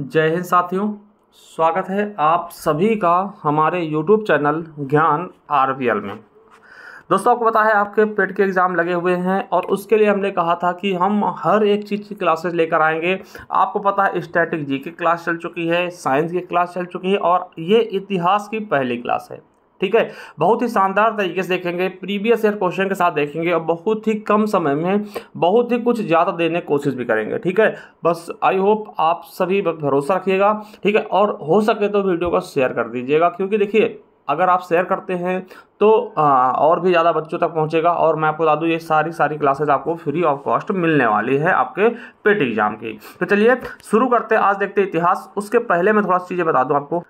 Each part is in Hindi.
जय हिंद साथियों स्वागत है आप सभी का हमारे यूट्यूब चैनल ज्ञान आर में दोस्तों आपको पता है आपके पेट के एग्ज़ाम लगे हुए हैं और उसके लिए हमने कहा था कि हम हर एक चीज़ की क्लासेस लेकर आएंगे आपको पता है स्टैटिक जी की क्लास चल चुकी है साइंस की क्लास चल चुकी है और ये इतिहास की पहली क्लास है ठीक है बहुत ही शानदार तरीके से देखेंगे प्रीवियस ईयर क्वेश्चन के साथ देखेंगे और बहुत ही कम समय में बहुत ही कुछ ज़्यादा देने की कोशिश भी करेंगे ठीक है बस आई होप आप सभी भरोसा रखिएगा ठीक है और हो सके तो वीडियो को शेयर कर दीजिएगा क्योंकि देखिए अगर आप शेयर करते हैं तो आ, और भी ज़्यादा बच्चों तक पहुंचेगा और मैं आपको बता दूँ ये सारी सारी क्लासेस आपको फ्री ऑफ कॉस्ट मिलने वाली है आपके पेट एग्ज़ाम की तो चलिए शुरू करते हैं आज देखते हैं इतिहास उसके पहले मैं थोड़ा चीज़ें बता दूँ आपको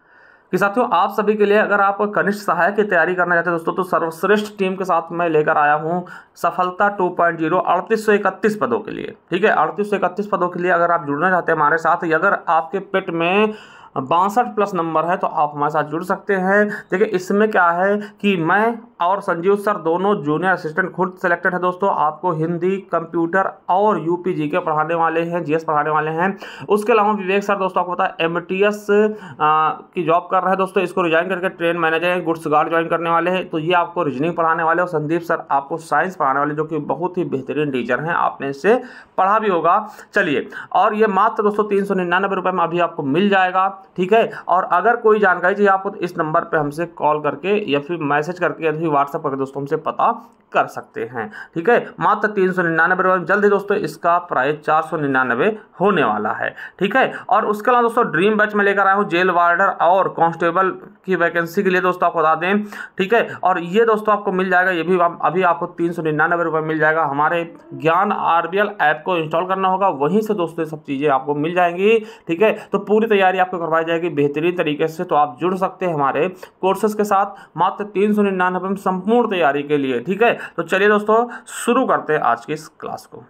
कि साथियों आप सभी के लिए अगर आप कनिष्ठ सहायक की तैयारी करना चाहते हैं दोस्तों तो सर्वश्रेष्ठ टीम के साथ मैं लेकर आया हूं सफलता 2.0 पॉइंट जीरो पदों के लिए ठीक है अड़तीस पदों के लिए अगर आप जुड़ना चाहते हैं हमारे साथ अगर आपके पेट में बासठ प्लस नंबर है तो आप हमारे साथ जुड़ सकते हैं देखिए इसमें क्या है कि मैं और संजीव सर दोनों जूनियर असिस्टेंट खुद सेलेक्टेड है दोस्तों आपको हिंदी कंप्यूटर और यूपी जी के पढ़ाने वाले हैं जीएस पढ़ाने वाले हैं उसके अलावा विवेक सर दोस्तों आपको पता है एम की जॉब कर रहे हैं दोस्तों इसको रिजाइन करके train manager goods guard join करने वाले हैं तो ये आपको रीजनिंग पढ़ाने वाले और संदीप सर आपको साइंस पढ़ाने वाले जो कि बहुत ही बेहतरीन टीचर हैं आपने इससे पढ़ा भी होगा चलिए और ये मात्र दोस्तों तीन सौ निन्यानबे रुपये में अभी आपको मिल जाएगा ठीक है और अगर कोई जानकारी चाहिए आपको इस नंबर पर हमसे कॉल करके या फिर मैसेज करके या फिर व्हाट्सएप करके दोस्तों हमसे पता कर सकते हैं ठीक है मात्र तीन सौ निन्यानवे रुपये जल्द ही दोस्तों इसका प्राइस चार सौ निन्यानवे होने वाला है ठीक है और उसके अलावा दोस्तों ड्रीम बैच में लेकर आया हूँ जेल वार्डर और कॉन्स्टेबल की वैकेंसी के लिए दोस्तों आपको बता दें ठीक है और ये दोस्तों आपको मिल जाएगा ये भी अभी आपको तीन सौ निन्यानवे रुपये मिल जाएगा हमारे ज्ञान आर ऐप को इंस्टॉल करना होगा वहीं से दोस्तों सब चीज़ें आपको मिल जाएंगी ठीक है तो पूरी तैयारी आपको करवाई जाएगी बेहतरीन तरीके से तो आप जुड़ सकते हैं हमारे कोर्सेज के साथ मात्र तीन सौ निन्यानवे में संपूर्ण तैयारी के लिए ठीक है तो चलिए दोस्तों शुरू करते हैं आज की इस क्लास को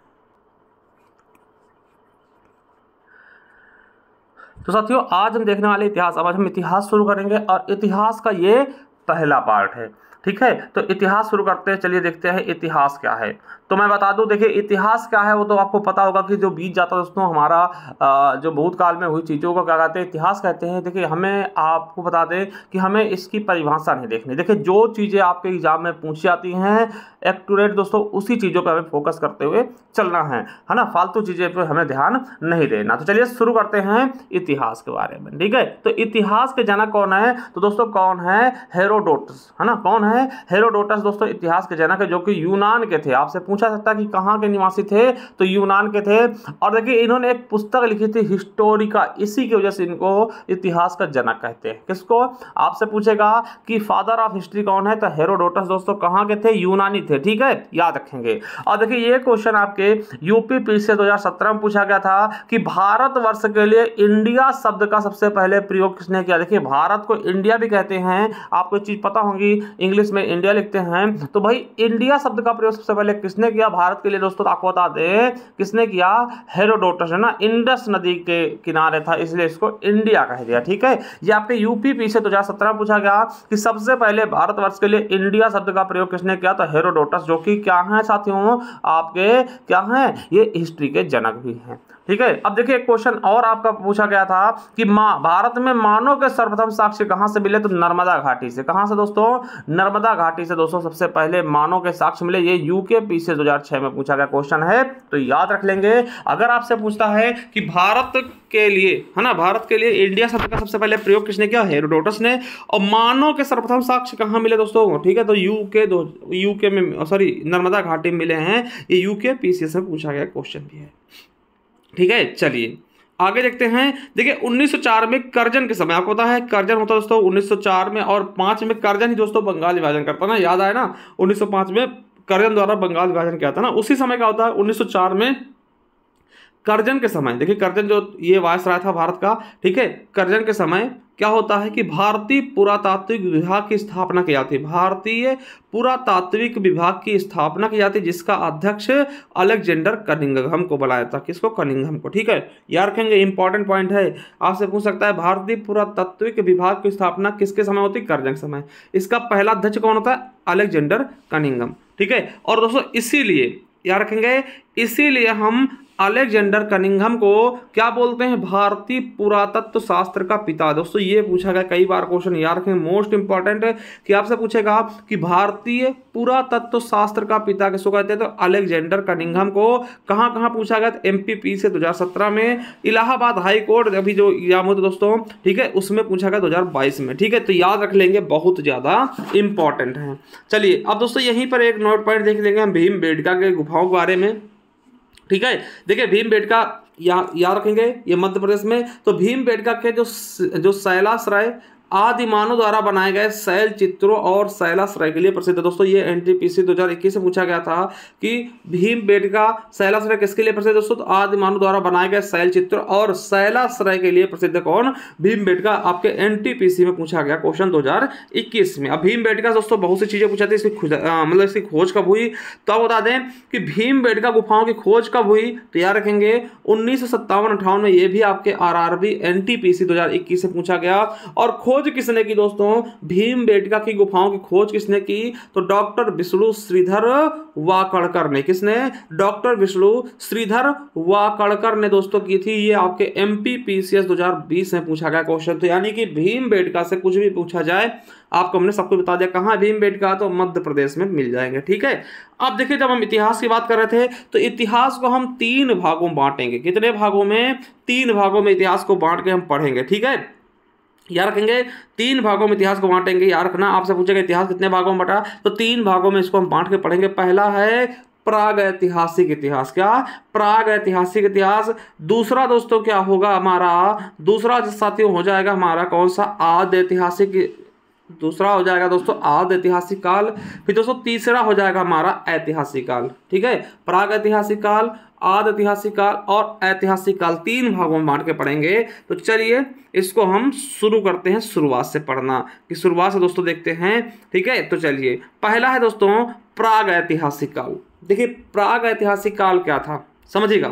तो साथियों आज हम देखने वाले इतिहास अब आज हम इतिहास शुरू करेंगे और इतिहास का ये पहला पार्ट है ठीक है तो इतिहास शुरू करते हैं चलिए देखते हैं इतिहास क्या है तो मैं बता दूं देखिए इतिहास क्या है वो तो आपको पता होगा कि जो बीत जाता है दोस्तों हमारा जो बहुत काल में हुई चीज़ों का क्या कहते हैं इतिहास कहते हैं देखिए हमें आपको बता दें कि हमें इसकी परिभाषा नहीं देखनी देखिए जो चीज़ें आपके एग्जाम में पूछी जाती हैं एक्टूरेट दोस्तों उसी चीज़ों पर हमें फोकस करते हुए चलना है है ना फालतू चीज़ें पर हमें ध्यान नहीं देना तो चलिए शुरू करते हैं इतिहास के बारे में ठीक है तो इतिहास के जनक कौन है तो दोस्तों कौन है हेरोडोटस है ना कौन है हेरोडोटस दोस्तों इतिहास के जनक है जो कि यूनान के थे आपसे पूछ पूछा सकता कि कहाँ के निवासी थे तो यूनान के थे और देखिए इन्होंने एक पुस्तक लिखी थी हिस्टोरिका इसी की वजह से इनको इतिहास का जनक कहते हैं किसको आपसे पूछेगा कि फादर ऑफ हिस्ट्री कौन है तो हेरोडोटस दोस्तों कहाँ के थे यूनानी थे ठीक है याद रखेंगे और देखिए ये क्वेश्चन आपके यूपी पी से दो में पूछा गया था कि भारत के लिए इंडिया शब्द का सबसे पहले प्रयोग किसने किया देखिए भारत को इंडिया भी कहते हैं आपको चीज़ पता होगी इंग्लिश में इंडिया लिखते हैं तो भाई इंडिया शब्द का प्रयोग सबसे पहले किसने किया भारत के लिए दोस्तों तो आपको बता दें किसने किया हेरोडोटस है ना इंडस नदी के किनारे था इसलिए इसको इंडिया कह दिया ठीक है ये आपके यूपी पी से दो हज़ार में पूछा गया कि सबसे पहले भारतवर्ष के लिए इंडिया शब्द का प्रयोग किसने किया तो हेरोडोटस जो कि क्या है साथियों आपके क्या है ये हिस्ट्री के जनक भी हैं ठीक है अब देखिए एक क्वेश्चन और आपका पूछा गया था कि माँ भारत में मानव के सर्वप्रथम साक्ष्य कहाँ से मिले तो नर्मदा घाटी से कहाँ से दोस्तों नर्मदा घाटी से दोस्तों सबसे पहले मानव के साक्ष्य मिले ये यूके पी से दो में पूछा गया क्वेश्चन है तो याद रख लेंगे अगर आपसे पूछता है कि भारत के लिए है ना भारत के लिए इंडिया शब्द का सबसे पहले प्रयोग किसने किया हेरोडोटस ने और मानव के सर्वप्रथम साक्ष्य कहाँ मिले दोस्तों ठीक है तो यूके दो यूके में सॉरी नर्मदा घाटी में मिले हैं ये यूके पीसी से पूछा गया क्वेश्चन भी है ठीक है चलिए आगे देखते हैं देखिए 1904 में करजन के समय आपको पता है करजन होता है दोस्तों 1904 में और पांच में करजन ही दोस्तों बंगाल विभाजन करता ना याद आए ना 1905 में करजन द्वारा बंगाल विभाजन किया था ना उसी समय क्या होता है 1904 में करजन के समय देखिए करजन जो ये वायस रहा था भारत का ठीक है करजन के समय क्या होता है कि भारतीय पुरातात्विक विभाग की स्थापना की जाती है भारतीय पुरातात्विक विभाग की स्थापना की जाती है जिसका अध्यक्ष अलेक्जेंडर कनिंगम को बनाया था किसको कनिंगम को ठीक है यार रखेंगे इंपॉर्टेंट पॉइंट है आपसे पूछ सकता है भारतीय पुरातात्विक विभाग की स्थापना किसके समय होती है कर्जन समय इसका पहला अध्यक्ष कौन होता है अलेक्जेंडर कनिंगम ठीक है और दोस्तों इसीलिए याद रखेंगे इसीलिए हम अलेक्जेंडर कनिंगम को क्या बोलते हैं भारतीय पुरातत्व शास्त्र का पिता दोस्तों ये पूछा गया कई बार क्वेश्चन याद रखें मोस्ट इंपॉर्टेंट है कि आपसे पूछेगा कि भारतीय पुरातत्व शास्त्र का पिता किसको कहते हैं तो अलेक्जेंडर कनिंगम को कहाँ कहाँ पूछा गया तो पी से 2017 में इलाहाबाद हाई कोर्ट अभी जो एग्जाम होते दोस्तों ठीक है उसमें पूछा गया 2022 में ठीक है तो याद रख लेंगे बहुत ज़्यादा इंपॉर्टेंट है चलिए अब दोस्तों यहीं पर एक नोट पॉइंट देख लेंगे हम भीम बेडका के गुफाओं के बारे में ठीक है देखिए भीम बेटका यहाँ याद रखेंगे ये मध्य प्रदेश में तो भीम बेटका के जो जो सैलास राय आदि मानव द्वारा बनाए गए शैल चित्रों और शैलाश्रय के लिए प्रसिद्ध है दोस्तों ये एन टी पी से पूछा गया था कि भीम बेट का शैलाश्रय किसके लिए प्रसिद्ध दोस्तों आदि मानव द्वारा बनाए गए शैल चित्र और शैलाश्रय के लिए प्रसिद्ध कौन भीम बेट का आपके एन में पूछा गया क्वेश्चन दो में अब भीम बेट का दोस्तों बहुत सी चीजें पूछा थी इसकी मतलब इसकी खोज कब हुई तो आप बता दें कि भीम बेट का गुफाओं की खोज कब हुई तो याद रखेंगे उन्नीस सौ में ये भी आपके आर आर बी से पूछा गया और खोज खोज किसने की दोस्तों भीम बेटका की गुफाओं की खोज किसने की तो डॉक्टर विष्णु श्रीधर वाकड़कर ने किसने डॉक्टर विष्णु श्रीधर वाकड़कर ने दोस्तों की थी ये आपके M P P C S दो हजार बीस में पूछा गया क्वेश्चन तो यानी कि भीम बेटका से कुछ भी पूछा जाए आपको हमने सब कुछ बता दिया कहाँ भीम बेटका तो मध्य प्रदेश में मिल जाएंगे ठीक है अब देखिए जब हम इतिहास की बात कर रहे थे तो इतिहास को हम तीन भागों में बांटेंगे कितने भागों में तीन भागों में इतिहास को बांट के हम पढ़ेंगे ठीक है याद रखेंगे तीन भागों में इतिहास को बांटेंगे याद रखना आपसे पूछेगा इतिहास कितने भागों में बांटा तो तीन भागों में इसको हम बांट के पढ़ेंगे पहला है प्राग ऐतिहासिक इतिहास क्या प्राग ऐतिहासिक इतिहास दूसरा दोस्तों क्या होगा हमारा दूसरा साथियों हो जाएगा हमारा कौन सा आद ऐतिहासिक दूसरा हो जाएगा दोस्तों आद ऐतिहासिक काल फिर दोस्तों तीसरा हो जाएगा हमारा ऐतिहासिक काल ठीक है प्राग ऐतिहासिक काल आद ऐतिहासिक काल और ऐतिहासिक काल तीन भागों में बांट के पढ़ेंगे तो चलिए इसको हम शुरू करते हैं शुरुआत से पढ़ना कि शुरुआत से दोस्तों देखते हैं ठीक है तो चलिए पहला है दोस्तों प्राग ऐतिहासिक काल देखिए प्राग ऐतिहासिक काल क्या था समझिएगा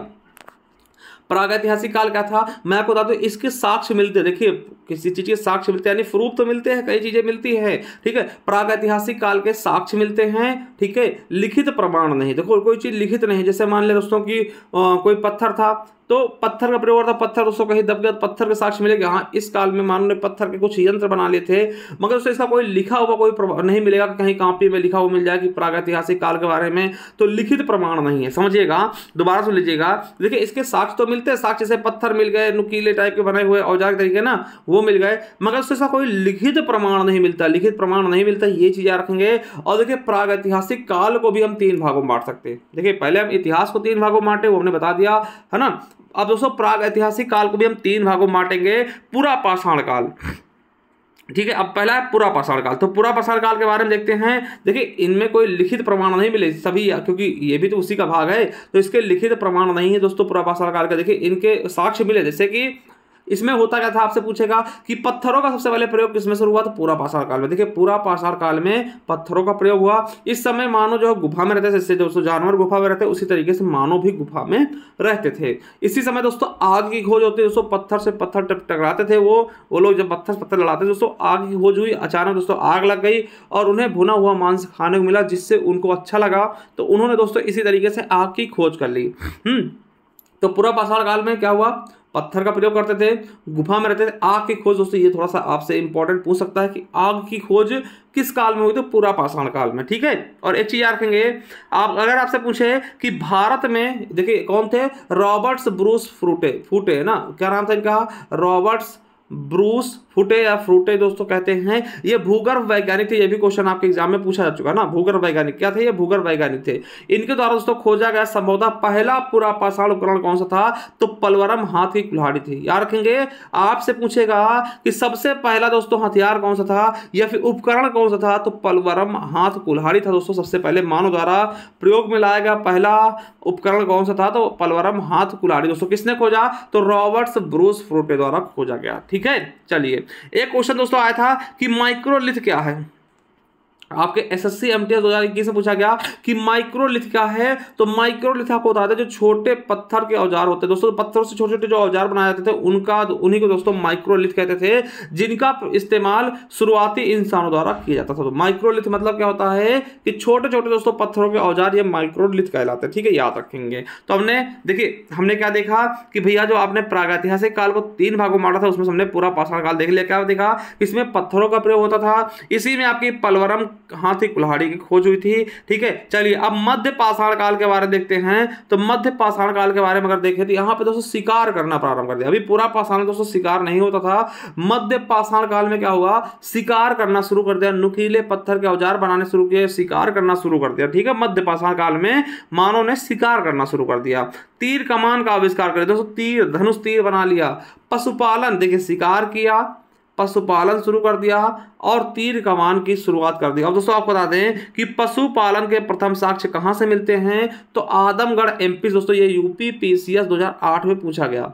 प्राग ऐतिहासिक काल क्या था मैं आपको बता दूं इसके साक्ष्य मिलते देखिए किसी चीज़ के साक्ष्य मिलते हैं यानी प्रूफ तो मिलते हैं कई चीज़ें मिलती हैं ठीक है प्राग ऐतिहासिक काल के साक्ष्य मिलते हैं ठीक है लिखित प्रमाण नहीं देखो कोई चीज़ लिखित नहीं जैसे मान ले दोस्तों की कोई पत्थर था तो पत्थर का प्रयोग था पत्थर उसको कहीं दब गया तो पत्थर के साक्ष्य मिलेगा हाँ इस काल में मानव ने पत्थर के कुछ यंत्र बना लिए थे मगर उससे इसका कोई लिखा हुआ कोई नहीं मिलेगा कहीं कॉपी में लिखा हुआ मिल जाए कि प्रागैतिहासिक काल के बारे में तो लिखित प्रमाण नहीं है समझिएगा दोबारा सुन लीजिएगा देखिए इसके साक्ष्य तो मिलते हैं साक्ष्य जैसे पत्थर मिल गए नुकीले टाइप के बने हुए औजार तरीके ना वो मिल गए मगर उससे ऐसा कोई लिखित प्रमाण नहीं मिलता लिखित प्रमाण नहीं मिलता ये चीज़ रखेंगे और देखिए प्रागैतिहासिक काल को भी हम तीन भागों में बांट सकते हैं देखिए पहले हम इतिहास को तीन भागों में बांटे वो हमने बता दिया है ना अब दोस्तों प्राग ऐतिहासिक काल को भी हम तीन भागों में बांटेंगे पूरा पाषाण काल ठीक है अब पहला है पूरा पाषाण काल तो पूरा पाषाण काल के बारे में देखते हैं देखिए इनमें कोई लिखित प्रमाण नहीं मिले सभी क्योंकि ये भी तो उसी का भाग है तो इसके लिखित प्रमाण नहीं है दोस्तों पूरा पाषाण काल का देखिए इनके साक्ष्य मिले जैसे कि इसमें होता क्या था आपसे पूछेगा कि पत्थरों का सबसे पहले प्रयोग किसमें शुरू हुआ तो पूरा पाषाण काल में देखिए पूरा पाषाण काल में पत्थरों का प्रयोग हुआ इस समय मानव जो गुफा में रहते थे दोस्तों जानवर गुफा में रहते उसी तरीके से मानव भी गुफा में रहते थे इसी समय दोस्तों आग की खोज होती है दोस्तों पत्थर से पत्थर टकराते थे वो वो लोग जब पत्थर पत्थर लड़ाते दोस्तों आग की खोज हुई अचानक दोस्तों आग लग गई और उन्हें भुना हुआ मांस खाने को मिला जिससे उनको अच्छा लगा तो उन्होंने दोस्तों इसी तरीके से आग की खोज कर ली हम्म तो पूरा पाषाण काल में क्या हुआ पत्थर का प्रयोग करते थे गुफा में रहते थे आग की खोज दोस्तों ये थोड़ा सा आपसे इंपॉर्टेंट पूछ सकता है कि आग की खोज किस काल में हुई तो पूरा पाषाण काल में ठीक है और एक चीज़ याद रखेंगे आप अगर आपसे पूछे कि भारत में देखिए कौन थे रॉबर्ट्स ब्रूस फ्रूटे फूटे ना क्या नाम था इनका रॉबर्ट्स ब्रूस फुटे या फ्रूटे दोस्तों कहते हैं ये भूगर्भ वैज्ञानिक थे ये भी क्वेश्चन आपके एग्जाम में पूछा जा चुका ना भूगर्भ वैज्ञानिक क्या थे ये भूगर्भ वैज्ञानिक थे इनके द्वारा दोस्तों खोजा गया संभवतः पहला पूरा पाषाण उपकरण कौन सा था तो पलवरम हाथ की कुल्हाड़ी थी याद रखेंगे आपसे पूछेगा कि सबसे पहला दोस्तों हथियार कौन सा था या फिर उपकरण कौन सा था तो पलवरम हाथ कुल्हाड़ी था दोस्तों सबसे पहले मानव द्वारा प्रयोग में लाया गया पहला उपकरण कौन सा था तो पलवरम हाथ कुल्हाड़ी दोस्तों किसने खोजा तो रॉबर्ट्स ब्रूस फ्रूटे द्वारा खोजा गया ठीक है चलिए एक क्वेश्चन दोस्तों आया था कि माइक्रोलिथ क्या है आपके एसएससी एमटीएस 2021 से पूछा गया कि माइक्रोलिथिका है तो माइक्रोलिथ आपको बताते जो छोटे पत्थर के औजार होते हैं दोस्तों पत्थरों से छोटे छोटे जो औजार बनाए जाते थे उनका उन्हीं को दोस्तों माइक्रोलिथ कहते थे जिनका इस्तेमाल शुरुआती इंसानों द्वारा किया जाता था तो माइक्रोलिथ मतलब क्या होता है कि छोटे छोटे दोस्तों पत्थरों के औजार ये माइक्रोलिथ कहलाते हैं ठीक है याद रखेंगे तो हमने देखिए हमने क्या देखा कि भैया जो आपने प्रागैतिहासिक काल को तीन भागों में मारा था उसमें हमने पूरा पाषाण काल देख लिया क्या देखा इसमें पत्थरों का प्रयोग होता था इसी में आपकी पलवरम हाथी कुल्हाड़ी की खोज हुई थी ठीक है चलिए अब मध्य पाषाण काल के बारे में देखते हैं तो मध्य पाषाण काल के बारे में अगर देखें तो यहाँ पे दोस्तों शिकार करना प्रारंभ कर दिया अभी पूरा पाषाण दोस्तों शिकार नहीं होता था मध्य पाषाण काल में क्या हुआ शिकार करना शुरू कर दिया नुकीले पत्थर के औजार बनाने शुरू किए शिकार करना शुरू कर दिया ठीक है मध्य पाषाण काल में मानव ने शिकार करना शुरू कर दिया तीर कमान का आविष्कार कर दिया दोस्तों तीर धनुष तीर बना लिया पशुपालन देखिए शिकार किया पशुपालन शुरू कर दिया और तीर कमान की शुरुआत कर दी अब दोस्तों आपको बता दें कि पशुपालन के प्रथम साक्ष्य कहाँ से मिलते हैं तो आदमगढ़ एमपी दोस्तों ये यूपी पीसीएस 2008 में पूछा गया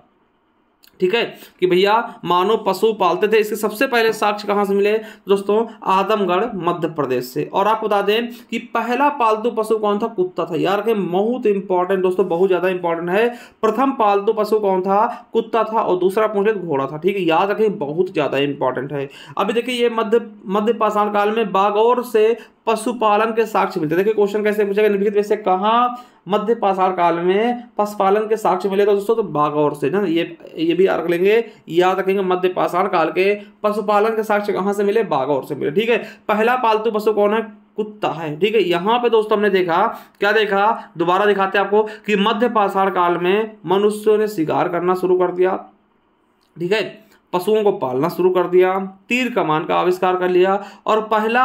ठीक है कि भैया मानव पशु पालते थे इसके सबसे पहले साक्ष्य कहाँ से मिले दोस्तों आदमगढ़ मध्य प्रदेश से और आप बता दें कि पहला पालतू पशु कौन था कुत्ता था यार के बहुत इंपॉर्टेंट दोस्तों बहुत ज़्यादा इंपॉर्टेंट है प्रथम पालतू पशु कौन था कुत्ता था और दूसरा पूछे घोड़ा था ठीक है याद रखें बहुत ज़्यादा इंपॉर्टेंट है अभी देखिए ये मध्य मध्य पाषाण काल में बागौर से पशुपालन के साक्ष्य मिलते देखिए क्वेश्चन कैसे पूछेगा निम्नलिखित में से कहाँ मध्य पाषाण काल में पशुपालन के साक्ष्य मिले तो दोस्तों तो बागौर से ना ये ये भी याद रख लेंगे याद रखेंगे मध्य पाषाण काल के पशुपालन के साक्ष्य कहाँ से मिले बागौर से मिले ठीक है पहला पालतू पशु कौन है कुत्ता है ठीक है यहाँ पे दोस्तों हमने देखा क्या देखा दोबारा दिखाते हैं आपको कि मध्य पाषाण काल में मनुष्यों ने शिकार करना शुरू कर दिया ठीक है पशुओं को पालना शुरू कर दिया तीर कमान का आविष्कार कर लिया और पहला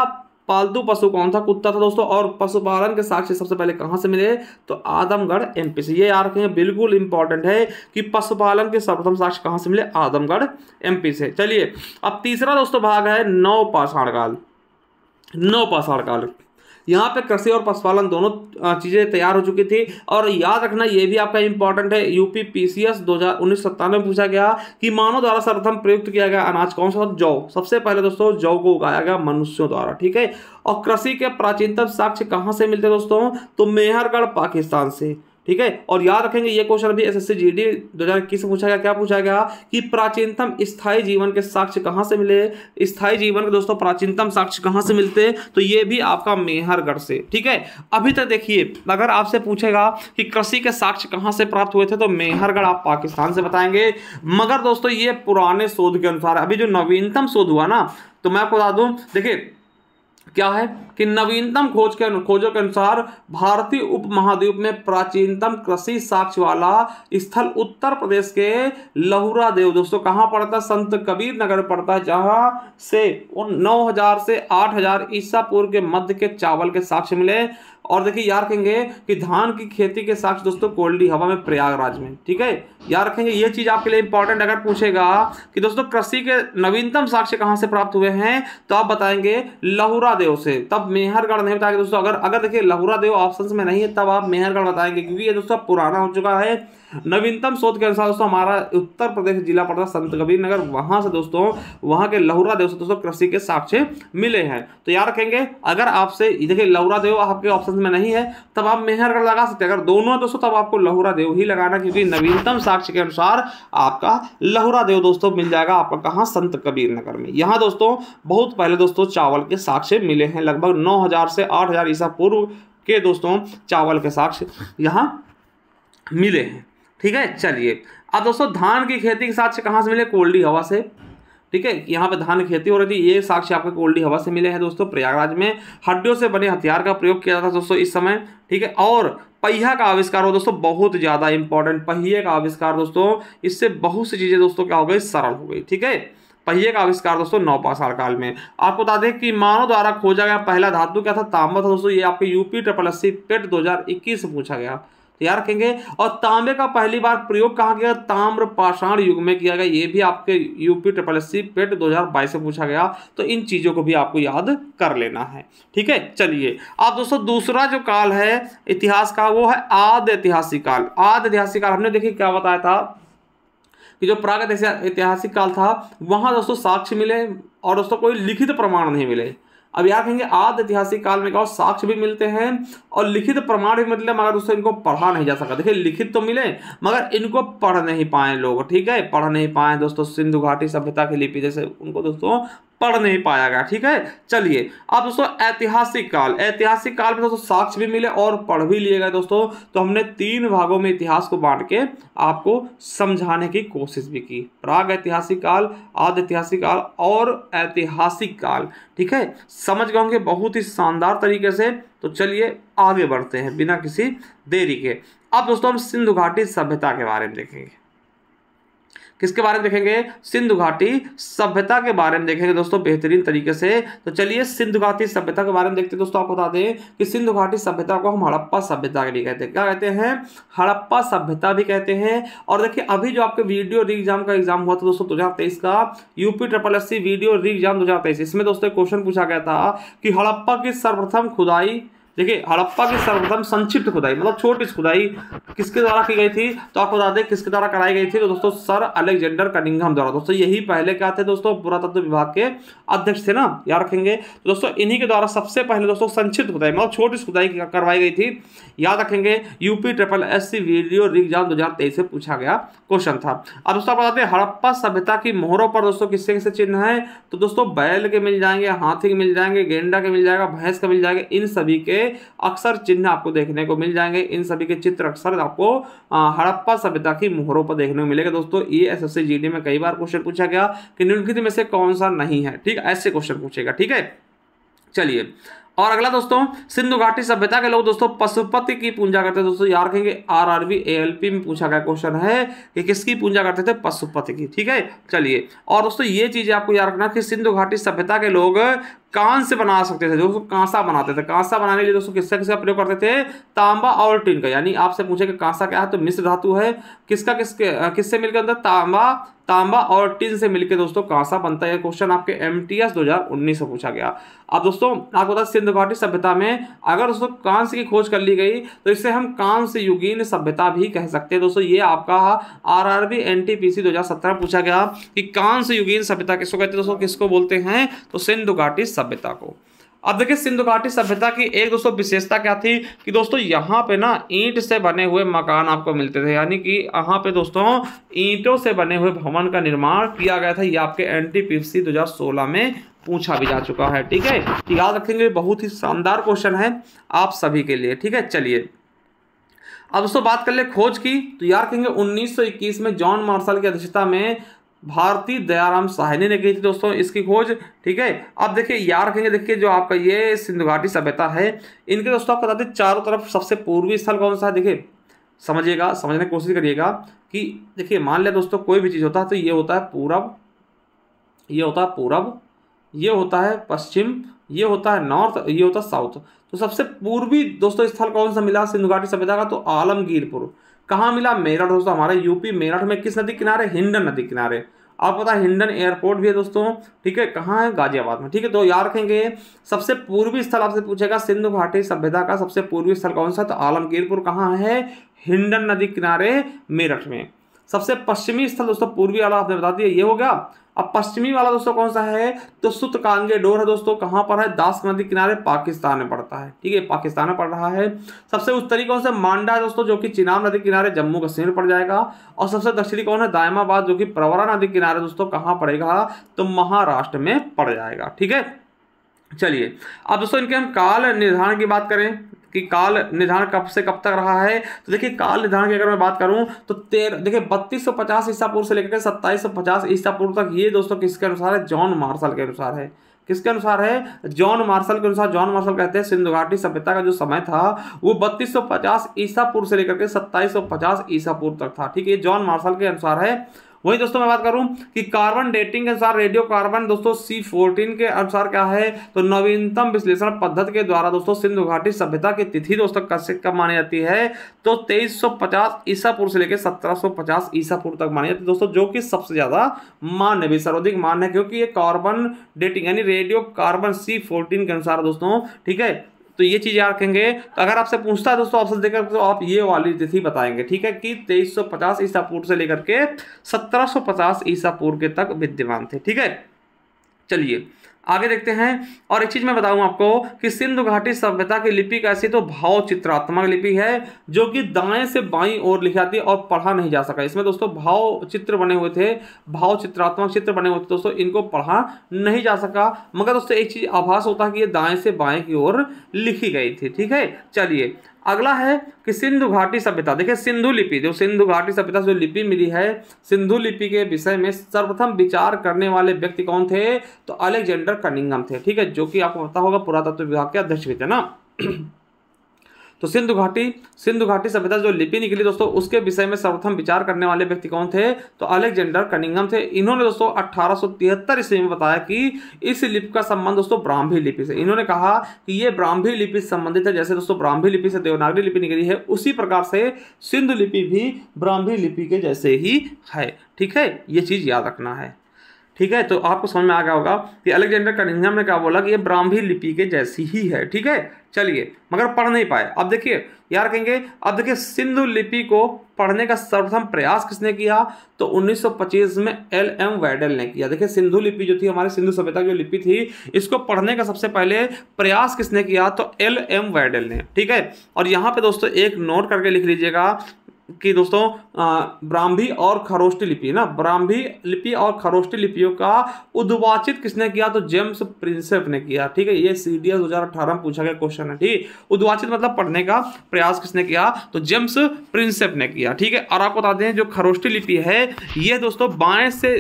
पालतू पशु कौन था कुत्ता था दोस्तों और पशुपालन के साक्ष्य सबसे पहले कहाँ से मिले तो आदमगढ़ एमपी से ये याद रखेंगे बिल्कुल इंपॉर्टेंट है कि पशुपालन के सर्वप्रथम साक्ष्य कहाँ से मिले आदमगढ़ एमपी से चलिए अब तीसरा दोस्तों भाग है नौ पाषाण काल नौ पाषाण काल यहाँ पे कृषि और पशुपालन दोनों चीज़ें तैयार हो चुकी थी और याद रखना ये भी आपका इंपॉर्टेंट है यूपी पीसीएस दो हजार उन्नीस में पूछा गया कि मानव द्वारा सर्वप्रथम प्रयुक्त किया गया अनाज कौन सा जौ सबसे पहले दोस्तों जौ को उगाया गया मनुष्यों द्वारा ठीक है और कृषि के प्राचीनतम साक्ष्य कहाँ से मिलते दोस्तों तो मेहरगढ़ पाकिस्तान से ठीक है और याद रखेंगे ये क्वेश्चन अभी एसएससी जीडी 2021 से पूछा गया क्या पूछा गया कि प्राचीनतम स्थाई जीवन के साक्ष्य कहाँ से मिले स्थाई जीवन के दोस्तों प्राचीनतम साक्ष्य कहाँ से मिलते हैं तो ये भी आपका मेहरगढ़ से ठीक है अभी तक देखिए अगर आपसे पूछेगा कि कृषि के साक्ष्य कहाँ से प्राप्त हुए थे तो मेहरगढ़ आप पाकिस्तान से बताएंगे मगर दोस्तों ये पुराने शोध के अनुसार अभी जो नवीनतम शोध हुआ ना तो मैं आपको बता दूं देखिए क्या है कि नवीनतम खोज के खोजों के अनुसार भारतीय उप महाद्वीप में प्राचीनतम कृषि साक्ष्य वाला स्थल उत्तर प्रदेश के लहुरा देव दोस्तों कहाँ पड़ता है संत कबीर नगर पड़ता है जहाँ से उन 9000 से 8000 ईसा पूर्व के मध्य के चावल के साक्ष्य मिले और देखिए यार रखेंगे कि धान की खेती के साक्ष्य दोस्तों कोल्डी हवा में प्रयागराज में ठीक है यार रखेंगे ये चीज़ आपके लिए इंपॉर्टेंट अगर पूछेगा कि दोस्तों कृषि के नवीनतम साक्ष्य कहाँ से प्राप्त हुए हैं तो आप बताएंगे लहुरा देव से तब मेहरगढ़ नहीं बताएंगे दोस्तों अगर अगर देखिए देव ऑप्शन में नहीं है तब आप मेहरगढ़ बताएंगे क्योंकि ये दोस्तों पुराना हो चुका है नवीनतम शोध के अनुसार दोस्तों हमारा उत्तर प्रदेश जिला पड़ता है संत कबीर नगर वहां से दोस्तों वहां के लहुरा देव से दोस्तों कृषि के साक्ष्य मिले हैं तो याद रखेंगे अगर आपसे देखिए लहुरा देव आपके ऑप्शन में नहीं है तब आप मेहरगढ़ लगा सकते हैं अगर दोनों है दोस्तों तब आपको लहुरा देव ही लगाना क्योंकि नवीनतम साक्ष्य के अनुसार आपका लहुरा देव दोस्तों मिल जाएगा आपका कहाँ संत कबीर नगर में यहाँ दोस्तों बहुत पहले दोस्तों चावल के साक्ष्य मिले हैं लगभग नौ से आठ ईसा पूर्व के दोस्तों चावल के साक्ष्य यहाँ मिले हैं ठीक है चलिए अब दोस्तों धान की खेती के साक्ष्य कहाँ से मिले कोल्डी हवा से ठीक है यहाँ पे धान की खेती हो रही थी ये साक्ष्य आपको कोल्डी हवा से मिले हैं दोस्तों प्रयागराज में हड्डियों से बने हथियार का प्रयोग किया जाता दोस्तों इस समय ठीक है और पहिया का आविष्कार हो दोस्तों बहुत ज़्यादा इंपॉर्टेंट पहिए का आविष्कार दोस्तों इससे बहुत सी चीज़ें दोस्तों क्या हो गई सरल हो गई ठीक है पहिए का आविष्कार दोस्तों साल काल में आपको बता दें कि मानव द्वारा खोजा गया पहला धातु क्या था तांबा था दोस्तों ये आपके यूपी ट्रिपल अस्सी पेट दो इक्कीस पूछा गया याद रखेंगे और तांबे का पहली बार प्रयोग कहा गया ताम्र पाषाण युग में किया गया ये भी आपके UP triple S C PET दो से पूछा गया तो इन चीज़ों को भी आपको याद कर लेना है ठीक है चलिए अब दोस्तों दूसरा जो काल है इतिहास का वो है आद ऐतिहासिक काल आद ऐतिहासिक काल हमने देखिए क्या बताया था कि जो प्राग ऐतिहासिक काल था वहाँ दोस्तों साक्ष्य मिले और दोस्तों कोई लिखित प्रमाण नहीं मिले अब यहाँ कहेंगे आद ऐतिहासिक काल में क्या साक्ष्य भी मिलते हैं और लिखित प्रमाण भी मिलते हैं मगर उससे इनको पढ़ा नहीं जा सका देखिए लिखित तो मिले मगर इनको पढ़ नहीं पाए लोग ठीक है पढ़ नहीं पाए दोस्तों सिंधु घाटी सभ्यता की लिपि जैसे उनको दोस्तों पढ़ नहीं पाया गया ठीक है चलिए अब दोस्तों ऐतिहासिक काल ऐतिहासिक काल में दोस्तों साक्ष्य भी मिले और पढ़ भी लिए गए दोस्तों तो हमने तीन भागों में इतिहास को बांट के आपको समझाने की कोशिश भी की प्राग ऐतिहासिक काल आद ऐतिहासिक काल और ऐतिहासिक काल ठीक है समझ गए होंगे बहुत ही शानदार तरीके से तो चलिए आगे बढ़ते हैं बिना किसी देरी के अब दोस्तों हम सिंधु घाटी सभ्यता के बारे में देखेंगे किसके बारे में देखेंगे सिंधु घाटी सभ्यता के बारे में देखेंगे दोस्तों बेहतरीन तरीके से तो चलिए सिंधु घाटी सभ्यता के बारे में देखते हैं दोस्तों आपको बता दें कि सिंधु घाटी सभ्यता को हम हड़प्पा सभ्यता के लिए कहते हैं क्या कहते हैं हड़प्पा सभ्यता भी कहते हैं और देखिए अभी जो आपके वीडियो री एग्जाम का एग्जाम हुआ था दोस्तों दो हजार तेईस का UP triple S C video re exam दो हजार तेईस इसमें दोस्तों क्वेश्चन पूछा गया था कि हड़प्पा की सर्वप्रथम खुदाई देखिए हड़प्पा की सर्वप्रथम संक्षिप्त खुदाई मतलब छोटी खुदाई किसके द्वारा की गई थी तो आपको बता दें किसके द्वारा कराई गई थी तो दोस्तों सर अलेक्जेंडर कनिंगम द्वारा दोस्तों यही पहले क्या थे दोस्तों पुरातत्व विभाग के अध्यक्ष थे ना याद रखेंगे तो दोस्तों इन्हीं के द्वारा सबसे पहले दोस्तों संक्षिप्त खुदाई मतलब छोटी खुदाई करवाई गई थी याद रखेंगे UP triple S C video exam दो से पूछा गया क्वेश्चन था अब दोस्तों आप बताते हैं हड़प्पा सभ्यता की मोहरों पर दोस्तों किससे किससे चिन्ह है तो दोस्तों बैल के मिल जाएंगे हाथी के मिल जाएंगे गेंडा के मिल जाएगा भैंस का मिल जाएगा इन सभी के अक्सर चिन्ह आपको देखने को मिल जाएंगे इन सभी के चित्र अक्सर आपको हड़प्पा सभ्यता की मुहरों पर देखने को मिलेगा दोस्तों ये एस एस में कई बार क्वेश्चन पूछा गया कि निम्नलिखित में से कौन सा नहीं है ठीक ऐसे क्वेश्चन पूछेगा ठीक है चलिए और अगला दोस्तों सिंधु घाटी सभ्यता के लोग दोस्तों पशुपति की पूजा करते थे दोस्तों याद रखेंगे R R B A L P में पूछा गया क्वेश्चन है कि किसकी पूजा करते थे पशुपति की ठीक है चलिए और दोस्तों ये चीज आपको याद रखना कि सिंधु घाटी सभ्यता के लोग कांस से बना सकते थे दोस्तों कांसा बनाते थे कांसा बनाने के लिए दोस्तों किसका किसका प्रयोग करते थे तांबा और टिन का यानी आपसे पूछे कि कांसा क्या है तो मिश्र धातु है किसका किसके किससे मिलकर अंदर तांबा तांबा और टिन से मिलकर दोस्तों कांसा बनता है क्वेश्चन आपके एम टी एस दो हजार उन्नीस से पूछा गया अब दोस्तों आपको बता सिंधु घाटी सभ्यता में अगर दोस्तों कांस्य की खोज कर ली गई तो इसे हम कांस्य युगीन सभ्यता भी कह सकते हैं दोस्तों ये आपका R R B N T P C दो हजार सत्रह पूछा गया कि कांस्य युगीन सभ्यता किसको कहते हैं दोस्तों किसको बोलते हैं तो सिंधु घाटी सभ्यता को अब देखिए सिंधु घाटी सभ्यता की एक दोस्तों विशेषता क्या थी कि दोस्तों यहाँ पे ना ईंट से बने हुए मकान आपको मिलते थे यानी कि यहाँ पे दोस्तों ईंटों से बने हुए भवन का निर्माण किया गया था ये आपके एन टी 2016 में पूछा भी जा चुका है ठीक है तो याद रखेंगे बहुत ही शानदार क्वेश्चन है आप सभी के लिए ठीक है चलिए अब दोस्तों बात कर ले खोज की तो यार कहेंगे 1921 में जॉन मार्शल की अध्यक्षता में भारती दयाराम साहनी ने की थी दोस्तों इसकी खोज ठीक है अब देखिए यार कहेंगे देखिए जो आपका ये सिंधु घाटी सभ्यता है इनके दोस्तों आपको बताते चारों तरफ सबसे पूर्वी स्थल कौन सा है देखिए समझिएगा समझने की कोशिश करिएगा कि देखिए मान लिया दोस्तों कोई भी चीज़ होता है तो ये होता है पूरब ये होता है पूरब ये होता है पश्चिम ये होता है नॉर्थ ये होता है साउथ तो सबसे पूर्वी दोस्तों स्थल कौन सा मिला सिंधु घाटी सभ्यता का तो आलमगीरपुर कहाँ मिला मेरठ दोस्तों हमारे यूपी मेरठ में किस नदी किनारे हिंडन नदी किनारे आप पता है हिंडन एयरपोर्ट भी है दोस्तों ठीक है कहाँ है गाजियाबाद में ठीक है तो याद रखेंगे सबसे पूर्वी स्थल आपसे पूछेगा सिंधु घाटी सभ्यता का सबसे पूर्वी स्थल कौन सा तो आलमगीरपुर कहाँ है हिंडन नदी किनारे मेरठ में सबसे पश्चिमी स्थल दोस्तों पूर्वी आला आपने बता दिया ये हो गया अब पश्चिमी वाला दोस्तों कौन सा है तो सुत कांगे डोर है दोस्तों कहां पर है दास नदी किनारे पाकिस्तान में पड़ता है ठीक है पाकिस्तान में पड़ रहा है सबसे उत्तरी कौन सा मांडा है दोस्तों जो कि चिनाब नदी किनारे जम्मू कश्मीर में पड़ जाएगा और सबसे दक्षिणी कौन है दायमाबाद जो कि प्रवरा नदी किनारे दोस्तों कहाँ पड़ेगा तो महाराष्ट्र में पड़ जाएगा ठीक है चलिए अब दोस्तों इनके हम काल निर्धारण की बात करें कि काल निर्धारण कब से कब तक रहा है तो देखिए काल निर्धारण की अगर मैं बात करूं तो तेरह देखिए बत्तीस सौ पचास ईसा पूर्व से लेकर सत्ताईस सौ पचास ईसा पूर्व तक ये दोस्तों किसके अनुसार है जॉन मार्शल के अनुसार है किसके अनुसार है जॉन मार्शल के अनुसार जॉन मार्शल कहते हैं सिंधु घाटी सभ्यता का जो समय था वो 3250 ईसा पूर्व से लेकर के 2750 ईसा पूर्व तक था ठीक है जॉन मार्शल के अनुसार है वही दोस्तों मैं बात करूं कि कार्बन डेटिंग के अनुसार रेडियो कार्बन दोस्तों सी फोर्टीन के अनुसार क्या है तो नवीनतम विश्लेषण पद्धति के द्वारा दोस्तों सिंधु घाटी सभ्यता की तिथि दोस्तों कब मानी जाती है तो तेईस सौ पचास ईसा पूर्व से लेकर सत्रह सौ पचास ईसा पूर्व तक मानी जाती है दोस्तों जो कि सबसे ज़्यादा मान्य भी सर्वाधिक मान्य है क्योंकि ये कार्बन डेटिंग यानी रेडियो कार्बन सी फोर्टीन के अनुसार दोस्तों ठीक है तो ये चीज़ याद रखेंगे तो अगर आपसे पूछता है दोस्तों ऑप्शन देखकर तो आप ये वाली तिथि बताएंगे ठीक है कि तेईस ईसा पूर्व से लेकर के सत्रह सौ पचास ईसा पूर्व के तक विद्यमान थे ठीक है चलिए आगे देखते हैं और एक चीज़ मैं बताऊं आपको कि सिंधु घाटी सभ्यता की लिपि कैसी तो भाव चित्रात्मक लिपि है जो कि दाएं से बाईं ओर लिखी जाती है और पढ़ा नहीं जा सका इसमें दोस्तों भाव चित्र बने हुए थे भाव चित्रात्मक चित्र बने हुए थे दोस्तों इनको पढ़ा नहीं जा सका मगर दोस्तों एक चीज़ आभास होता है कि ये दाएं से बाएं की ओर लिखी गई थी ठीक है चलिए अगला है कि सिंधु घाटी सभ्यता देखिए सिंधु लिपि जो सिंधु घाटी सभ्यता जो लिपि मिली है सिंधु लिपि के विषय में सर्वप्रथम विचार करने वाले व्यक्ति कौन थे तो अलेक्जेंडर कनिंगम थे ठीक है जो कि आपको पता होगा पुरातत्व विभाग के अध्यक्ष भी थे ना तो सिंधु घाटी सिंधु घाटी सभ्यता जो लिपि निकली दोस्तों उसके विषय में सर्वप्रथम विचार करने वाले व्यक्ति कौन थे तो अलेक्जेंडर कनिंगम थे इन्होंने दोस्तों अट्ठारह ईस्वी में बताया कि इस लिपि का संबंध दोस्तों ब्राह्मी लिपि से इन्होंने कहा कि ये ब्राह्मी लिपि से संबंधित है जैसे दोस्तों ब्राह्मी लिपि से देवनागरी लिपि निकली है उसी प्रकार से सिंधु लिपि भी ब्राह्मी लिपि के जैसे ही है ठीक है ये चीज़ याद रखना है ठीक है तो आपको समझ में आ गया होगा कि अलेक्जेंडर कनिंगम ने क्या बोला कि ये ब्राह्मी लिपि के जैसी ही है ठीक है चलिए मगर पढ़ नहीं पाए अब देखिए यार कहेंगे अब देखिए सिंधु लिपि को पढ़ने का सर्वप्रथम प्रयास किसने किया तो 1925 में एल एम वैडल ने किया देखिए सिंधु लिपि जो थी हमारे सिंधु सभ्यता की लिपि थी इसको पढ़ने का सबसे पहले प्रयास किसने किया तो एल एम वैडल ने ठीक है और यहाँ पे दोस्तों एक नोट करके लिख लीजिएगा कि दोस्तों ब्राह्मी और खरोष्टी लिपि है ना ब्राह्मी लिपि और खरोष्टी लिपियों का उद्वाचित किसने किया तो जेम्स प्रिंसेप ने किया ठीक है ये सी डी एस दो हजार अठारह में पूछा गया क्वेश्चन है ठीक उद्वाचित मतलब पढ़ने का प्रयास किसने किया तो जेम्स प्रिंसेप ने किया ठीक है और आपको बता दें जो खरोष्टी लिपि है ये दोस्तों बाएं से